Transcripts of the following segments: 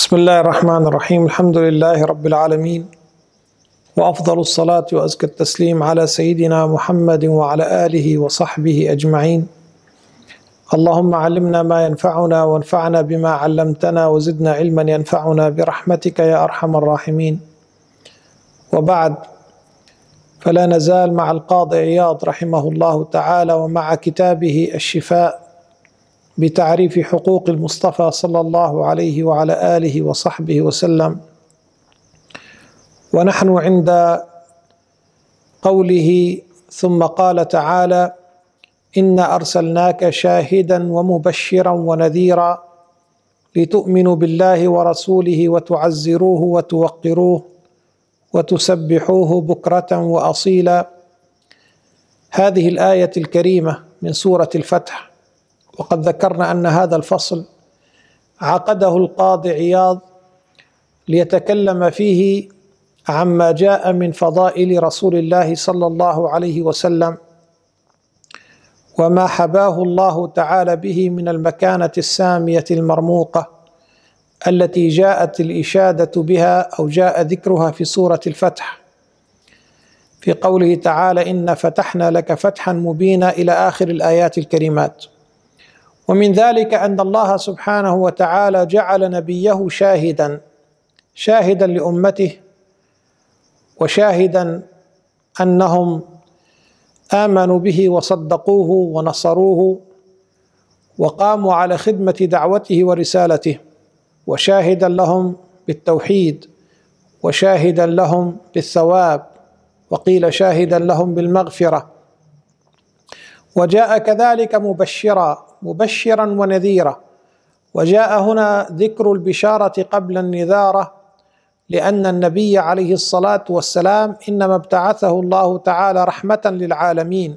بسم الله الرحمن الرحيم الحمد لله رب العالمين وافضل الصلاه وازكى التسليم على سيدنا محمد وعلى اله وصحبه اجمعين اللهم علمنا ما ينفعنا وانفعنا بما علمتنا وزدنا علما ينفعنا برحمتك يا ارحم الراحمين وبعد فلا نزال مع القاضي عياض رحمه الله تعالى ومع كتابه الشفاء بتعريف حقوق المصطفى صلى الله عليه وعلى اله وصحبه وسلم ونحن عند قوله ثم قال تعالى انا ارسلناك شاهدا ومبشرا ونذيرا لتؤمنوا بالله ورسوله وتعزروه وتوقروه وتسبحوه بكره واصيلا هذه الايه الكريمه من سوره الفتح وقد ذكرنا ان هذا الفصل عقده القاضي عياض ليتكلم فيه عما جاء من فضائل رسول الله صلى الله عليه وسلم وما حباه الله تعالى به من المكانه الساميه المرموقه التي جاءت الاشاده بها او جاء ذكرها في سوره الفتح في قوله تعالى انا فتحنا لك فتحا مبينا الى اخر الايات الكريمات ومن ذلك أن الله سبحانه وتعالى جعل نبيه شاهدا شاهدا لأمته وشاهدا أنهم آمنوا به وصدقوه ونصروه وقاموا على خدمة دعوته ورسالته وشاهدا لهم بالتوحيد وشاهدا لهم بالثواب وقيل شاهدا لهم بالمغفرة وجاء كذلك مبشرا مبشرا ونذيرا وجاء هنا ذكر البشاره قبل النذاره لان النبي عليه الصلاه والسلام انما ابتعثه الله تعالى رحمه للعالمين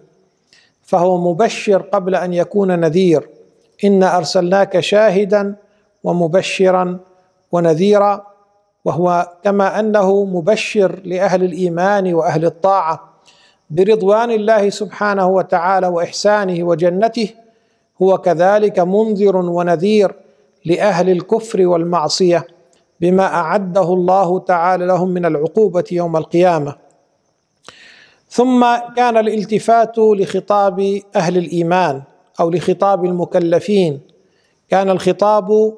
فهو مبشر قبل ان يكون نذير انا ارسلناك شاهدا ومبشرا ونذيرا وهو كما انه مبشر لاهل الايمان واهل الطاعه برضوان الله سبحانه وتعالى واحسانه وجنته هو كذلك منذر ونذير لاهل الكفر والمعصيه بما اعده الله تعالى لهم من العقوبه يوم القيامه ثم كان الالتفات لخطاب اهل الايمان او لخطاب المكلفين كان الخطاب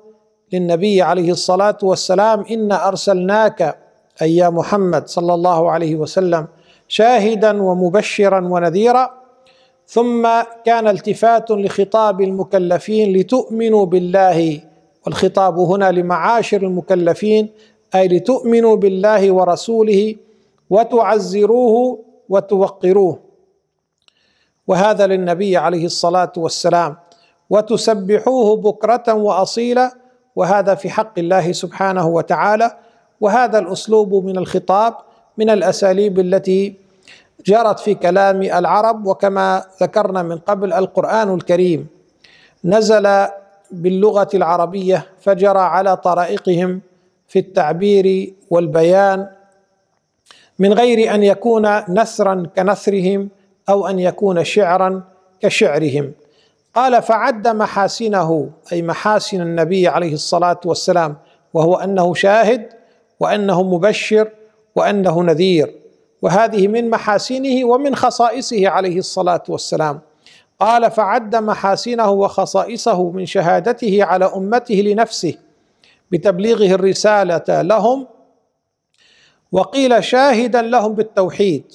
للنبي عليه الصلاه والسلام انا ارسلناك اي يا محمد صلى الله عليه وسلم شاهدا ومبشرا ونذيرا ثم كان التفات لخطاب المكلفين لتؤمنوا بالله والخطاب هنا لمعاشر المكلفين اي لتؤمنوا بالله ورسوله وتعزروه وتوقروه وهذا للنبي عليه الصلاه والسلام وتسبحوه بكره واصيلا وهذا في حق الله سبحانه وتعالى وهذا الاسلوب من الخطاب من الاساليب التي جرت في كلام العرب وكما ذكرنا من قبل القرآن الكريم نزل باللغة العربية فجرى على طرائقهم في التعبير والبيان من غير أن يكون نثرا كنثرهم أو أن يكون شعرا كشعرهم قال فعد محاسنه أي محاسن النبي عليه الصلاة والسلام وهو أنه شاهد وأنه مبشر وأنه نذير وهذه من محاسنه ومن خصائصه عليه الصلاه والسلام قال فعد محاسنه وخصائصه من شهادته على امته لنفسه بتبليغه الرساله لهم وقيل شاهدا لهم بالتوحيد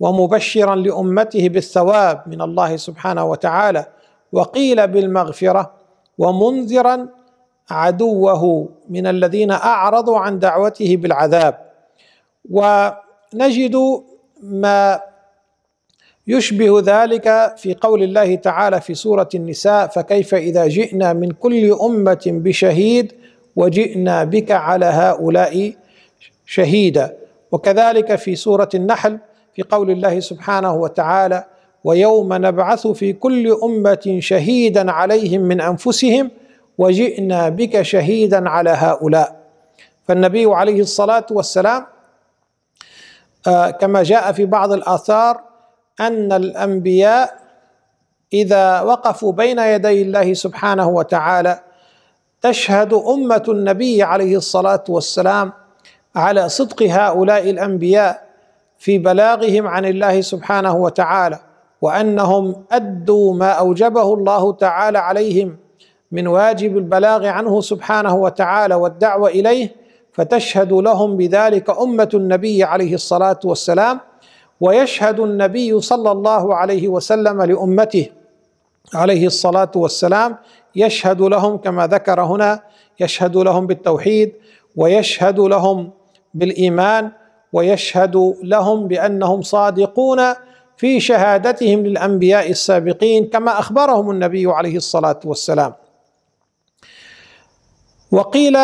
ومبشرا لامته بالثواب من الله سبحانه وتعالى وقيل بالمغفره ومنذرا عدوه من الذين اعرضوا عن دعوته بالعذاب و نجد ما يشبه ذلك في قول الله تعالى في سوره النساء فكيف اذا جئنا من كل امه بشهيد وجئنا بك على هؤلاء شهيدا وكذلك في سوره النحل في قول الله سبحانه وتعالى ويوم نبعث في كل امه شهيدا عليهم من انفسهم وجئنا بك شهيدا على هؤلاء فالنبي عليه الصلاه والسلام آه، كما جاء في بعض الآثار أن الأنبياء إذا وقفوا بين يدي الله سبحانه وتعالى تشهد أمة النبي عليه الصلاة والسلام على صدق هؤلاء الأنبياء في بلاغهم عن الله سبحانه وتعالى وأنهم أدوا ما أوجبه الله تعالى عليهم من واجب البلاغ عنه سبحانه وتعالى والدعوة إليه فتشهد لهم بذلك أمة النبي عليه الصلاة والسلام ويشهد النبي صلى الله عليه وسلم لأمته عليه الصلاة والسلام يشهد لهم كما ذكر هنا يشهد لهم بالتوحيد ويشهد لهم بالإيمان ويشهد لهم بأنهم صادقون في شهادتهم للأنبياء السابقين كما أخبرهم النبي عليه الصلاة والسلام وقيل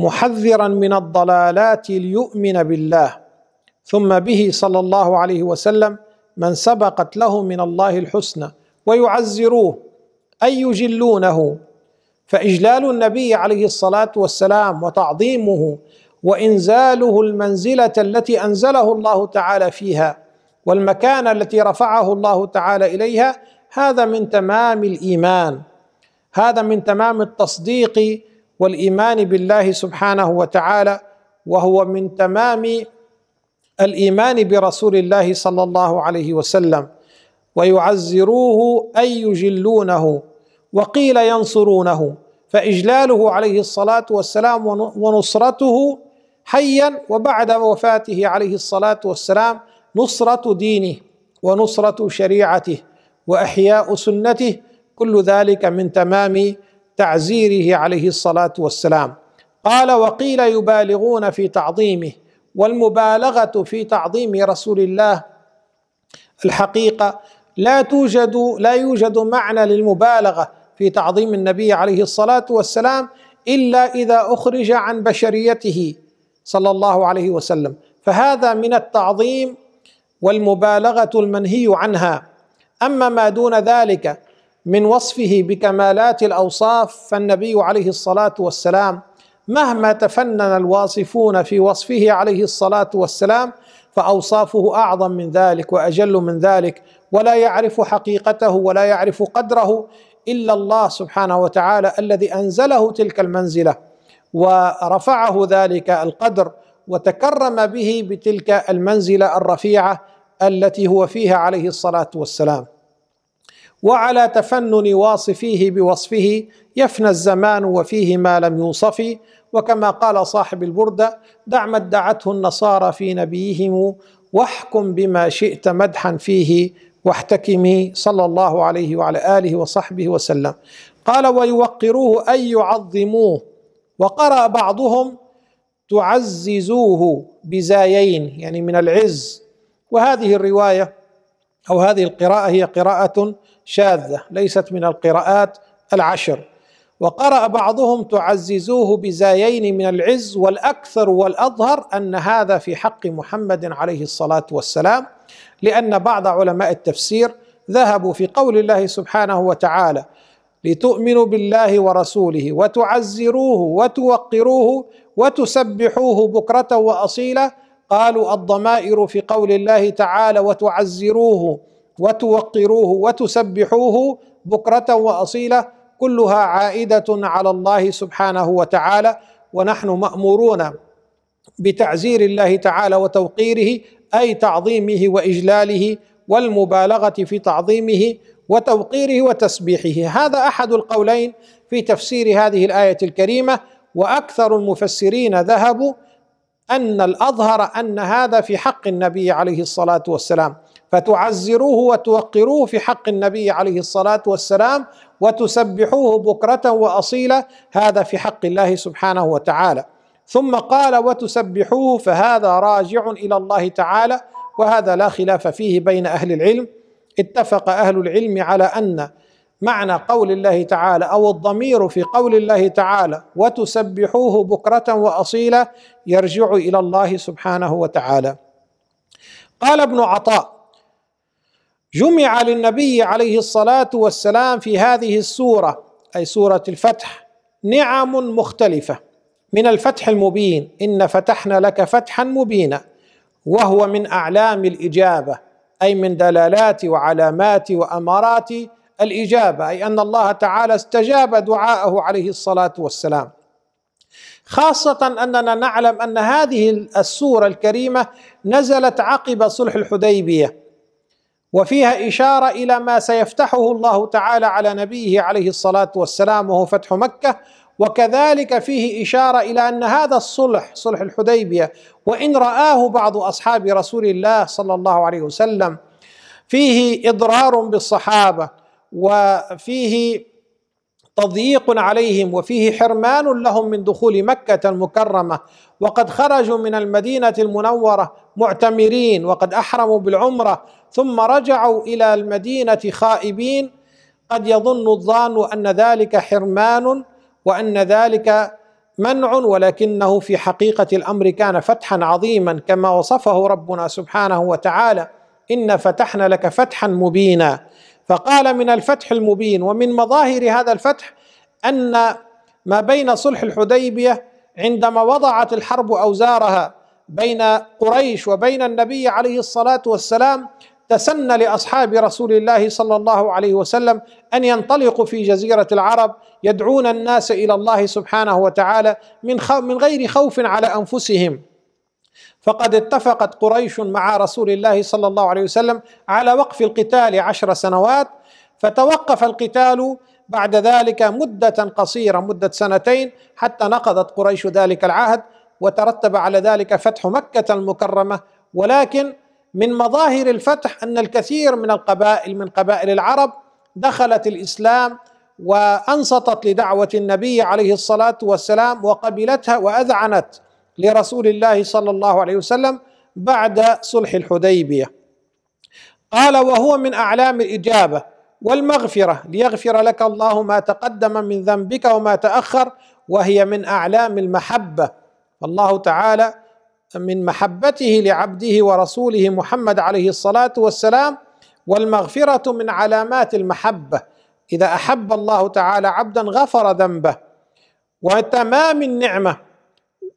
محذرا من الضلالات ليؤمن بالله ثم به صلى الله عليه وسلم من سبقت له من الله الحسنى ويعزروه اي يجلونه فاجلال النبي عليه الصلاه والسلام وتعظيمه وانزاله المنزله التي انزله الله تعالى فيها والمكانه التي رفعه الله تعالى اليها هذا من تمام الايمان هذا من تمام التصديق والايمان بالله سبحانه وتعالى وهو من تمام الايمان برسول الله صلى الله عليه وسلم ويعزروه اي يجلونه وقيل ينصرونه فاجلاله عليه الصلاه والسلام ونصرته حيا وبعد وفاته عليه الصلاه والسلام نصره دينه ونصره شريعته واحياء سنته كل ذلك من تمام تعزيره عليه الصلاه والسلام قال وقيل يبالغون في تعظيمه والمبالغه في تعظيم رسول الله الحقيقه لا توجد لا يوجد معنى للمبالغه في تعظيم النبي عليه الصلاه والسلام الا اذا اخرج عن بشريته صلى الله عليه وسلم فهذا من التعظيم والمبالغه المنهي عنها اما ما دون ذلك من وصفه بكمالات الاوصاف فالنبي عليه الصلاه والسلام مهما تفنن الواصفون في وصفه عليه الصلاه والسلام فاوصافه اعظم من ذلك واجل من ذلك ولا يعرف حقيقته ولا يعرف قدره الا الله سبحانه وتعالى الذي انزله تلك المنزله ورفعه ذلك القدر وتكرم به بتلك المنزله الرفيعه التي هو فيها عليه الصلاه والسلام وعلى تفنن واصفيه بوصفه يفنى الزمان وفيه ما لم يوصف وكما قال صاحب البردة دع ما ادعته النصارى في نبيهم واحكم بما شئت مدحا فيه واحتكمي صلى الله عليه وعلى آله وصحبه وسلم قال ويوقروه أي يعظموه وقرأ بعضهم تعززوه بزايين يعني من العز وهذه الرواية أو هذه القراءة هي قراءة شاذة ليست من القراءات العشر وقرأ بعضهم تعززوه بزايين من العز والأكثر والأظهر أن هذا في حق محمد عليه الصلاة والسلام لأن بعض علماء التفسير ذهبوا في قول الله سبحانه وتعالى لتؤمنوا بالله ورسوله وتعزروه وتوقروه وتسبحوه بكرة وأصيلا قالوا الضمائر في قول الله تعالى وتعزروه وتوقروه وتسبحوه بكرة وأصيلة كلها عائدة على الله سبحانه وتعالى ونحن مأمورون بتعزير الله تعالى وتوقيره أي تعظيمه وإجلاله والمبالغة في تعظيمه وتوقيره وتسبيحه هذا أحد القولين في تفسير هذه الآية الكريمة وأكثر المفسرين ذهبوا أن الأظهر أن هذا في حق النبي عليه الصلاة والسلام فتعزروه وتوقروه في حق النبي عليه الصلاه والسلام وتسبحوه بكره واصيلا هذا في حق الله سبحانه وتعالى ثم قال وتسبحوه فهذا راجع الى الله تعالى وهذا لا خلاف فيه بين اهل العلم اتفق اهل العلم على ان معنى قول الله تعالى او الضمير في قول الله تعالى وتسبحوه بكره واصيلا يرجع الى الله سبحانه وتعالى قال ابن عطاء جمع للنبي عليه الصلاه والسلام في هذه السوره اي سوره الفتح نعم مختلفه من الفتح المبين ان فتحنا لك فتحا مبينا وهو من اعلام الاجابه اي من دلالات وعلامات وامارات الاجابه اي ان الله تعالى استجاب دعاءه عليه الصلاه والسلام خاصة أننا نعلم أن هذه السورة الكريمة نزلت عقب صلح الحديبية وفيها إشارة إلى ما سيفتحه الله تعالى على نبيه عليه الصلاة والسلام وهو فتح مكة وكذلك فيه إشارة إلى أن هذا الصلح صلح الحديبية وإن رآه بعض أصحاب رسول الله صلى الله عليه وسلم فيه إضرار بالصحابة وفيه تضييق عليهم وفيه حرمان لهم من دخول مكة المكرمة وقد خرجوا من المدينة المنورة معتمرين وقد أحرموا بالعمرة ثم رجعوا إلى المدينة خائبين قد يظن الظان أن ذلك حرمان وأن ذلك منع ولكنه في حقيقة الأمر كان فتحا عظيما كما وصفه ربنا سبحانه وتعالى إن فتحنا لك فتحا مبينا فقال من الفتح المبين ومن مظاهر هذا الفتح ان ما بين صلح الحديبيه عندما وضعت الحرب اوزارها بين قريش وبين النبي عليه الصلاه والسلام تسنى لاصحاب رسول الله صلى الله عليه وسلم ان ينطلقوا في جزيره العرب يدعون الناس الى الله سبحانه وتعالى من من غير خوف على انفسهم فقد اتفقت قريش مع رسول الله صلى الله عليه وسلم على وقف القتال عشر سنوات فتوقف القتال بعد ذلك مدة قصيرة مدة سنتين حتى نقضت قريش ذلك العهد وترتب على ذلك فتح مكة المكرمة ولكن من مظاهر الفتح أن الكثير من القبائل من قبائل العرب دخلت الإسلام وأنصتت لدعوة النبي عليه الصلاة والسلام وقبلتها وأذعنت لرسول الله صلى الله عليه وسلم بعد صلح الحديبية قال وهو من أعلام الإجابة والمغفرة ليغفر لك الله ما تقدم من ذنبك وما تأخر وهي من أعلام المحبة والله تعالى من محبته لعبده ورسوله محمد عليه الصلاة والسلام والمغفرة من علامات المحبة إذا أحب الله تعالى عبدا غفر ذنبه وتمام النعمة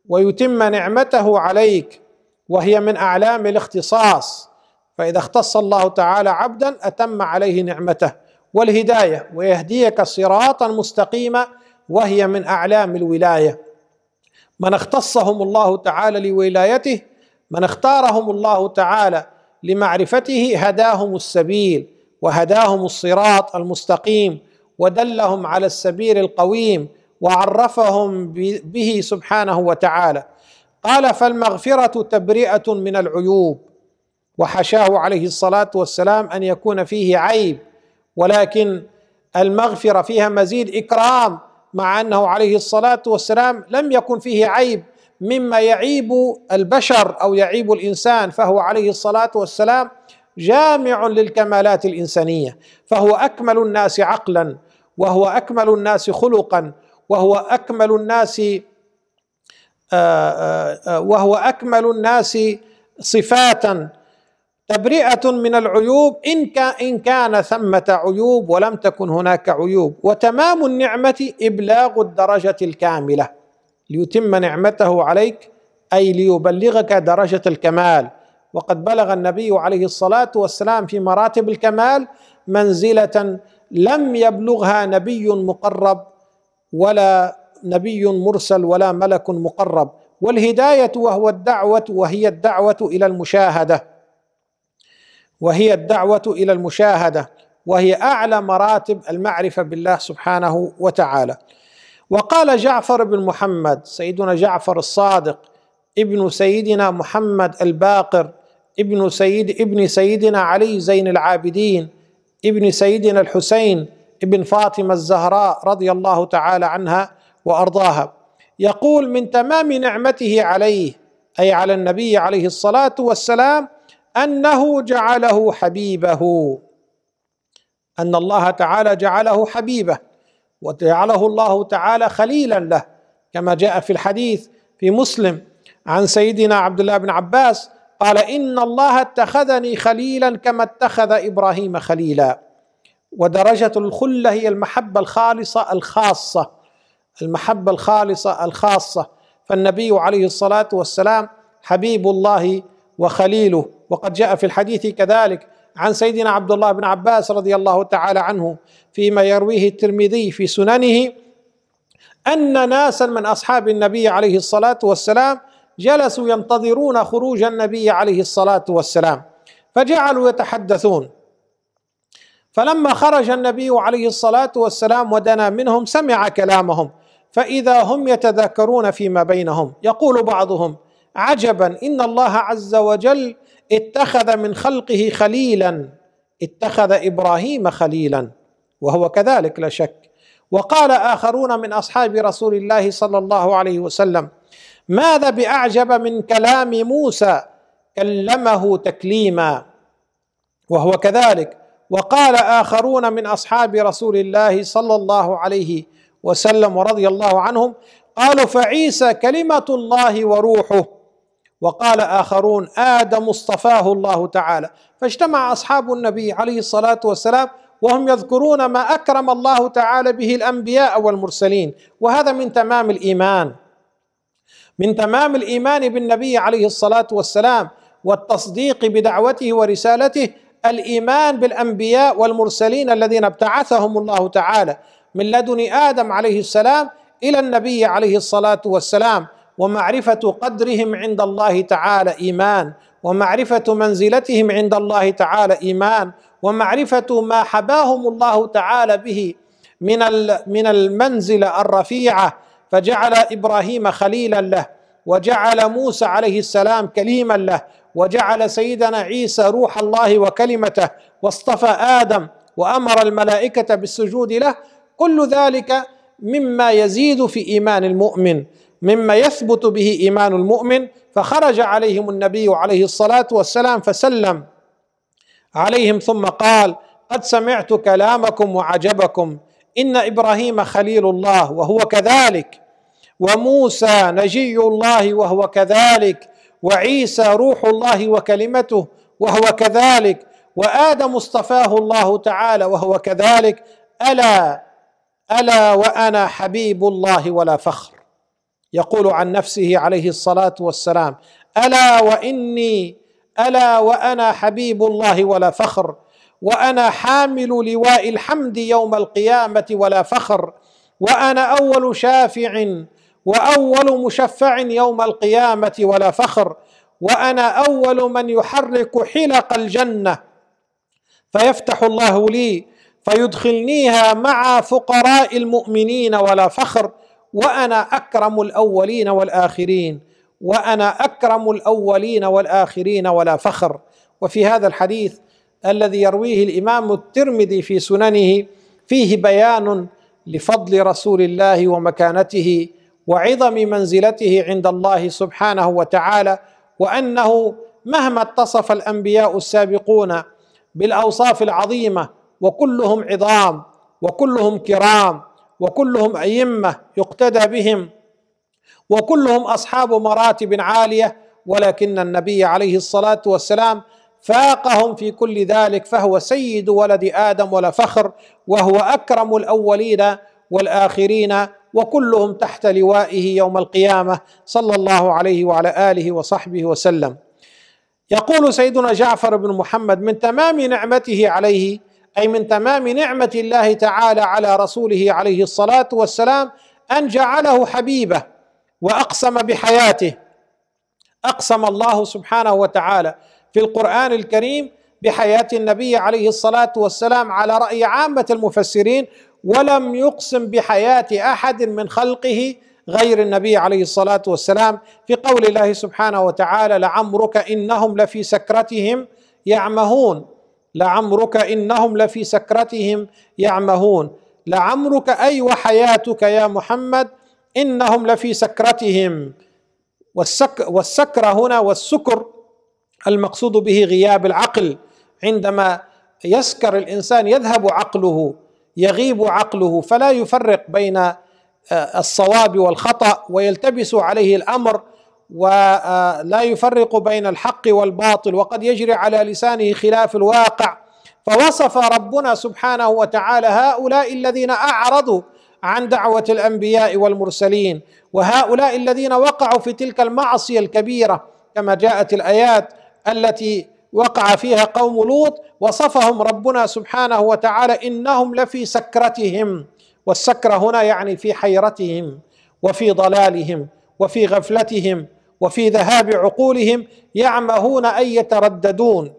ويتم نعمته عليك وهي من اعلام الاختصاص فاذا اختص الله تعالى عبدا اتم عليه نعمته والهدايه ويهديك صراطا مستقيما وهي من اعلام الولايه من اختصهم الله تعالى لولايته من اختارهم الله تعالى لمعرفته هداهم السبيل وهداهم الصراط المستقيم ودلهم على السبيل القويم وعرفهم به سبحانه وتعالى قال فالمغفره تبرئه من العيوب وحشاه عليه الصلاه والسلام ان يكون فيه عيب ولكن المغفره فيها مزيد اكرام مع انه عليه الصلاه والسلام لم يكن فيه عيب مما يعيب البشر او يعيب الانسان فهو عليه الصلاه والسلام جامع للكمالات الانسانيه فهو اكمل الناس عقلا وهو اكمل الناس خلقا وهو أكمل الناس آه، آه، آه، وهو أكمل الناس صفاتا تبرئة من العيوب إن كان إن كان ثمة عيوب ولم تكن هناك عيوب وتمام النعمة إبلاغ الدرجة الكاملة ليتم نعمته عليك أي ليبلغك درجة الكمال وقد بلغ النبي عليه الصلاة والسلام في مراتب الكمال منزلة لم يبلغها نبي مقرب ولا نبي مرسل ولا ملك مقرب والهدايه وهو الدعوه وهي الدعوه الى المشاهده وهي الدعوه الى المشاهده وهي اعلى مراتب المعرفه بالله سبحانه وتعالى وقال جعفر بن محمد سيدنا جعفر الصادق ابن سيدنا محمد الباقر ابن سيد ابن سيدنا علي زين العابدين ابن سيدنا الحسين ابن فاطمة الزهراء رضي الله تعالى عنها وأرضاها يقول من تمام نعمته عليه أي على النبي عليه الصلاة والسلام أنه جعله حبيبه أن الله تعالى جعله حبيبه وجعله الله تعالى خليلا له كما جاء في الحديث في مسلم عن سيدنا عبد الله بن عباس قال إن الله اتخذني خليلا كما اتخذ إبراهيم خليلا ودرجة الخلة هي المحبة الخالصة الخاصة المحبة الخالصة الخاصة فالنبي عليه الصلاة والسلام حبيب الله وخليله وقد جاء في الحديث كذلك عن سيدنا عبد الله بن عباس رضي الله تعالى عنه فيما يرويه الترمذي في سننه أن ناسا من أصحاب النبي عليه الصلاة والسلام جلسوا ينتظرون خروج النبي عليه الصلاة والسلام فجعلوا يتحدثون فلما خرج النبي عليه الصلاه والسلام ودنا منهم سمع كلامهم فاذا هم يتذاكرون فيما بينهم يقول بعضهم عجبا ان الله عز وجل اتخذ من خلقه خليلا اتخذ ابراهيم خليلا وهو كذلك لا شك وقال اخرون من اصحاب رسول الله صلى الله عليه وسلم ماذا باعجب من كلام موسى كلمه تكليما وهو كذلك وقال اخرون من اصحاب رسول الله صلى الله عليه وسلم ورضي الله عنهم قالوا فعيسى كلمه الله وروحه وقال اخرون ادم اصطفاه الله تعالى فاجتمع اصحاب النبي عليه الصلاه والسلام وهم يذكرون ما اكرم الله تعالى به الانبياء والمرسلين وهذا من تمام الايمان من تمام الايمان بالنبي عليه الصلاه والسلام والتصديق بدعوته ورسالته الايمان بالانبياء والمرسلين الذين ابتعثهم الله تعالى من لدن ادم عليه السلام الى النبي عليه الصلاه والسلام ومعرفه قدرهم عند الله تعالى ايمان ومعرفه منزلتهم عند الله تعالى ايمان ومعرفه ما حباهم الله تعالى به من من المنزله الرفيعه فجعل ابراهيم خليلا له وجعل موسى عليه السلام كليما له وجعل سيدنا عيسى روح الله وكلمته واصطفى ادم وامر الملائكه بالسجود له كل ذلك مما يزيد في ايمان المؤمن مما يثبت به ايمان المؤمن فخرج عليهم النبي عليه الصلاه والسلام فسلم عليهم ثم قال قد سمعت كلامكم وعجبكم ان ابراهيم خليل الله وهو كذلك وموسى نجي الله وهو كذلك وعيسى روح الله وكلمته وهو كذلك وادم اصطفاه الله تعالى وهو كذلك الا الا وانا حبيب الله ولا فخر يقول عن نفسه عليه الصلاه والسلام الا واني الا وانا حبيب الله ولا فخر وانا حامل لواء الحمد يوم القيامه ولا فخر وانا اول شافع واول مشفع يوم القيامه ولا فخر وانا اول من يحرك حلق الجنه فيفتح الله لي فيدخلنيها مع فقراء المؤمنين ولا فخر وانا اكرم الاولين والاخرين وانا اكرم الاولين والاخرين ولا فخر وفي هذا الحديث الذي يرويه الامام الترمذي في سننه فيه بيان لفضل رسول الله ومكانته وعظم منزلته عند الله سبحانه وتعالى وانه مهما اتصف الانبياء السابقون بالاوصاف العظيمه وكلهم عظام وكلهم كرام وكلهم ائمه يقتدى بهم وكلهم اصحاب مراتب عاليه ولكن النبي عليه الصلاه والسلام فاقهم في كل ذلك فهو سيد ولد ادم ولا فخر وهو اكرم الاولين والاخرين وكلهم تحت لوائه يوم القيامه صلى الله عليه وعلى اله وصحبه وسلم. يقول سيدنا جعفر بن محمد من تمام نعمته عليه اي من تمام نعمه الله تعالى على رسوله عليه الصلاه والسلام ان جعله حبيبه واقسم بحياته. اقسم الله سبحانه وتعالى في القران الكريم بحياه النبي عليه الصلاه والسلام على راي عامه المفسرين ولم يقسم بحياه احد من خلقه غير النبي عليه الصلاه والسلام في قول الله سبحانه وتعالى لعمرك انهم لفي سكرتهم يعمهون لعمرك انهم لفي سكرتهم يعمهون لعمرك اي وحياتك يا محمد انهم لفي سكرتهم والسك والسكره هنا والسكر المقصود به غياب العقل عندما يسكر الانسان يذهب عقله يغيب عقله فلا يفرق بين آه، الصواب والخطا ويلتبس عليه الامر ولا آه، يفرق بين الحق والباطل وقد يجري على لسانه خلاف الواقع فوصف ربنا سبحانه وتعالى هؤلاء الذين اعرضوا عن دعوه الانبياء والمرسلين وهؤلاء الذين وقعوا في تلك المعصيه الكبيره كما جاءت الايات التي وقع فيها قوم لوط وصفهم ربنا سبحانه وتعالى انهم لفي سكرتهم والسكره هنا يعني في حيرتهم وفي ضلالهم وفي غفلتهم وفي ذهاب عقولهم يعمهون ان يترددون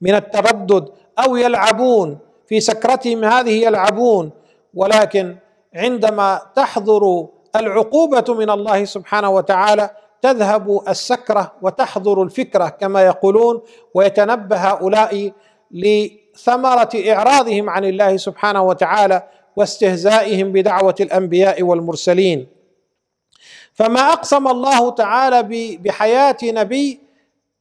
من التردد او يلعبون في سكرتهم هذه يلعبون ولكن عندما تحضر العقوبه من الله سبحانه وتعالى تذهب السكره وتحضر الفكره كما يقولون ويتنبه هؤلاء لثمره اعراضهم عن الله سبحانه وتعالى واستهزائهم بدعوه الانبياء والمرسلين فما اقسم الله تعالى بحياه نبي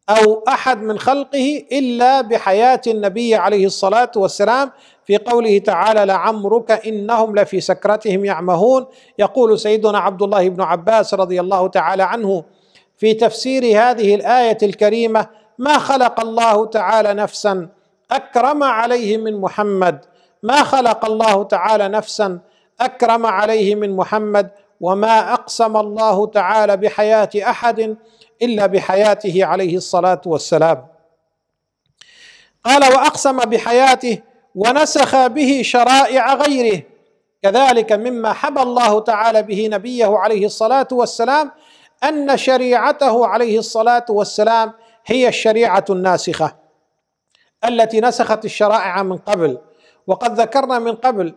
او احد من خلقه الا بحياه النبي عليه الصلاه والسلام في قوله تعالى لعمرك انهم لفي سكرتهم يعمهون يقول سيدنا عبد الله بن عباس رضي الله تعالى عنه في تفسير هذه الايه الكريمه ما خلق الله تعالى نفسا اكرم عليه من محمد ما خلق الله تعالى نفسا اكرم عليه من محمد وما اقسم الله تعالى بحياه احد الا بحياته عليه الصلاه والسلام قال واقسم بحياته ونسخ به شرائع غيره كذلك مما حبى الله تعالى به نبيه عليه الصلاه والسلام أن شريعته عليه الصلاة والسلام هي الشريعة الناسخة التي نسخت الشرائع من قبل وقد ذكرنا من قبل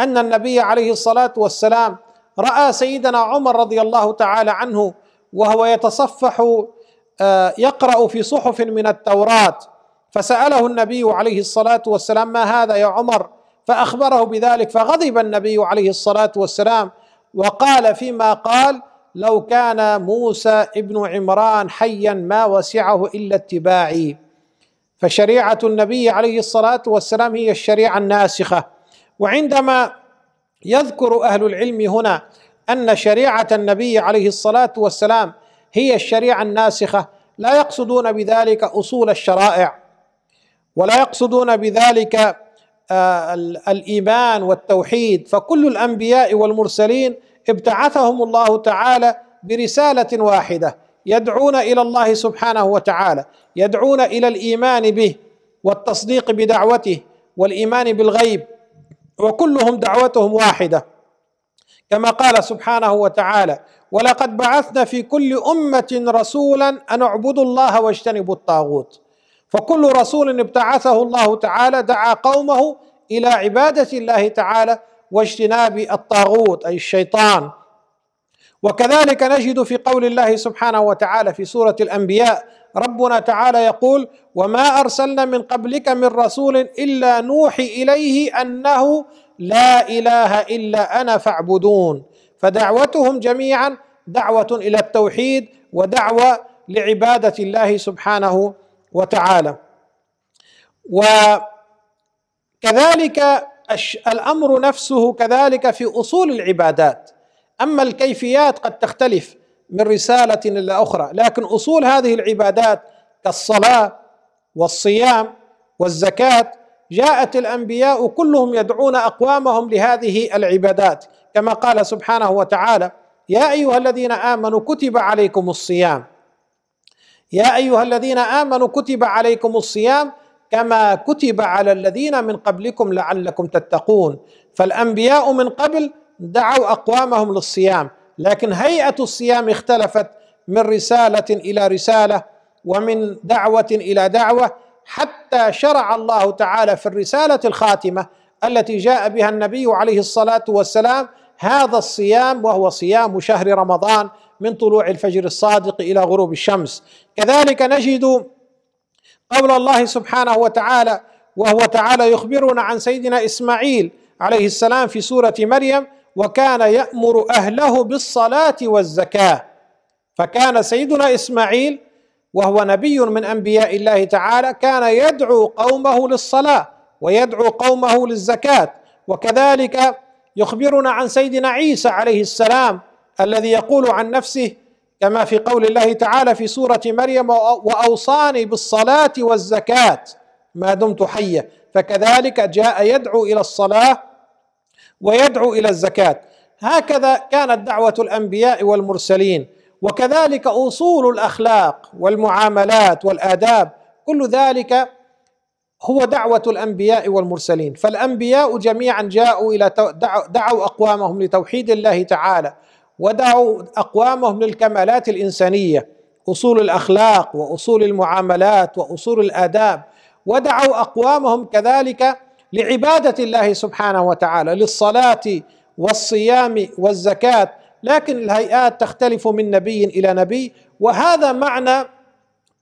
أن النبي عليه الصلاة والسلام رأى سيدنا عمر رضي الله تعالى عنه وهو يتصفح آه، يقرأ في صحف من التوراة فسأله النبي عليه الصلاة والسلام ما هذا يا عمر فأخبره بذلك فغضب النبي عليه الصلاة والسلام وقال فيما قال لو كان موسى ابن عمران حيا ما وسعه الا اتباعي فشريعه النبي عليه الصلاه والسلام هي الشريعه الناسخه وعندما يذكر اهل العلم هنا ان شريعه النبي عليه الصلاه والسلام هي الشريعه الناسخه لا يقصدون بذلك اصول الشرائع ولا يقصدون بذلك آه، الايمان والتوحيد فكل الانبياء والمرسلين ابتعثهم الله تعالى برساله واحده يدعون الى الله سبحانه وتعالى يدعون الى الايمان به والتصديق بدعوته والايمان بالغيب وكلهم دعوتهم واحده كما قال سبحانه وتعالى ولقد بعثنا في كل امه رسولا ان اعبدوا الله واجتنبوا الطاغوت فكل رسول ابتعثه الله تعالى دعا قومه الى عباده الله تعالى واجتناب الطاغوت اي الشيطان وكذلك نجد في قول الله سبحانه وتعالى في سوره الانبياء ربنا تعالى يقول وما ارسلنا من قبلك من رسول الا نوحي اليه انه لا اله الا انا فاعبدون فدعوتهم جميعا دعوه الى التوحيد ودعوه لعباده الله سبحانه وتعالى وكذلك الامر نفسه كذلك في اصول العبادات اما الكيفيات قد تختلف من رساله الى اخرى لكن اصول هذه العبادات كالصلاه والصيام والزكاه جاءت الانبياء كلهم يدعون اقوامهم لهذه العبادات كما قال سبحانه وتعالى يا ايها الذين امنوا كتب عليكم الصيام يا ايها الذين امنوا كتب عليكم الصيام كما كتب على الذين من قبلكم لعلكم تتقون فالانبياء من قبل دعوا اقوامهم للصيام لكن هيئه الصيام اختلفت من رساله الى رساله ومن دعوه الى دعوه حتى شرع الله تعالى في الرساله الخاتمه التي جاء بها النبي عليه الصلاه والسلام هذا الصيام وهو صيام شهر رمضان من طلوع الفجر الصادق الى غروب الشمس كذلك نجد قول الله سبحانه وتعالى وهو تعالى يخبرنا عن سيدنا إسماعيل عليه السلام في سورة مريم وكان يأمر أهله بالصلاة والزكاة فكان سيدنا إسماعيل وهو نبي من أنبياء الله تعالى كان يدعو قومه للصلاة ويدعو قومه للزكاة وكذلك يخبرنا عن سيدنا عيسى عليه السلام الذي يقول عن نفسه كما في قول الله تعالى في سوره مريم واوصاني بالصلاه والزكاه ما دمت حيه فكذلك جاء يدعو الى الصلاه ويدعو الى الزكاه هكذا كانت دعوه الانبياء والمرسلين وكذلك اصول الاخلاق والمعاملات والاداب كل ذلك هو دعوه الانبياء والمرسلين فالانبياء جميعا جاءوا الى دعوا اقوامهم لتوحيد الله تعالى ودعوا أقوامهم للكمالات الإنسانية أصول الأخلاق وأصول المعاملات وأصول الآداب ودعوا أقوامهم كذلك لعبادة الله سبحانه وتعالى للصلاة والصيام والزكاة لكن الهيئات تختلف من نبي إلى نبي وهذا معنى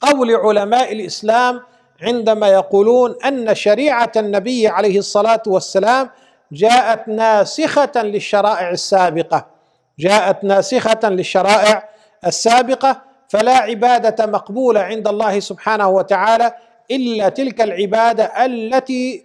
قول علماء الإسلام عندما يقولون أن شريعة النبي عليه الصلاة والسلام جاءت ناسخة للشرائع السابقة جاءت ناسخه للشرائع السابقه فلا عباده مقبوله عند الله سبحانه وتعالى الا تلك العباده التي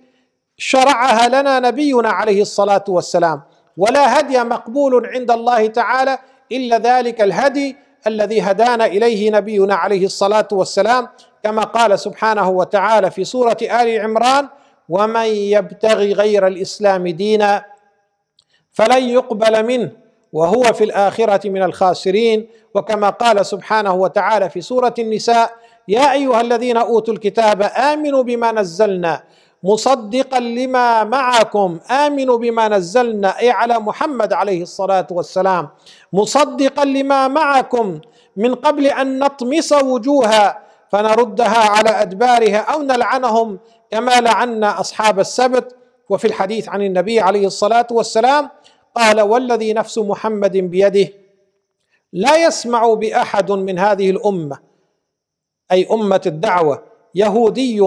شرعها لنا نبينا عليه الصلاه والسلام ولا هدي مقبول عند الله تعالى الا ذلك الهدي الذي هدانا اليه نبينا عليه الصلاه والسلام كما قال سبحانه وتعالى في سوره ال عمران ومن يبتغي غير الاسلام دينا فلن يقبل منه وهو في الاخره من الخاسرين وكما قال سبحانه وتعالى في سوره النساء يا ايها الذين اوتوا الكتاب امنوا بما نزلنا مصدقا لما معكم امنوا بما نزلنا اي على محمد عليه الصلاه والسلام مصدقا لما معكم من قبل ان نطمس وجوها فنردها على ادبارها او نلعنهم كما لعنا اصحاب السبت وفي الحديث عن النبي عليه الصلاه والسلام قال والذي نفس محمد بيده لا يسمع باحد من هذه الامه اي امه الدعوه يهودي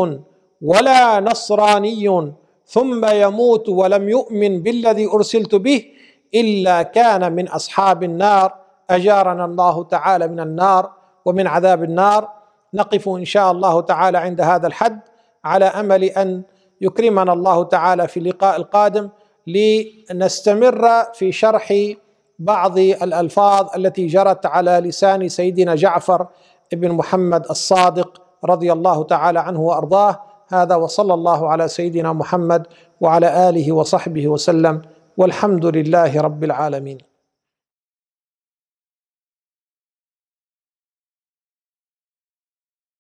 ولا نصراني ثم يموت ولم يؤمن بالذي ارسلت به الا كان من اصحاب النار اجارنا الله تعالى من النار ومن عذاب النار نقف ان شاء الله تعالى عند هذا الحد على امل ان يكرمنا الله تعالى في اللقاء القادم لنستمر في شرح بعض الألفاظ التي جرت على لسان سيدنا جعفر بن محمد الصادق رضي الله تعالى عنه وأرضاه هذا وصلى الله على سيدنا محمد وعلى آله وصحبه وسلم والحمد لله رب العالمين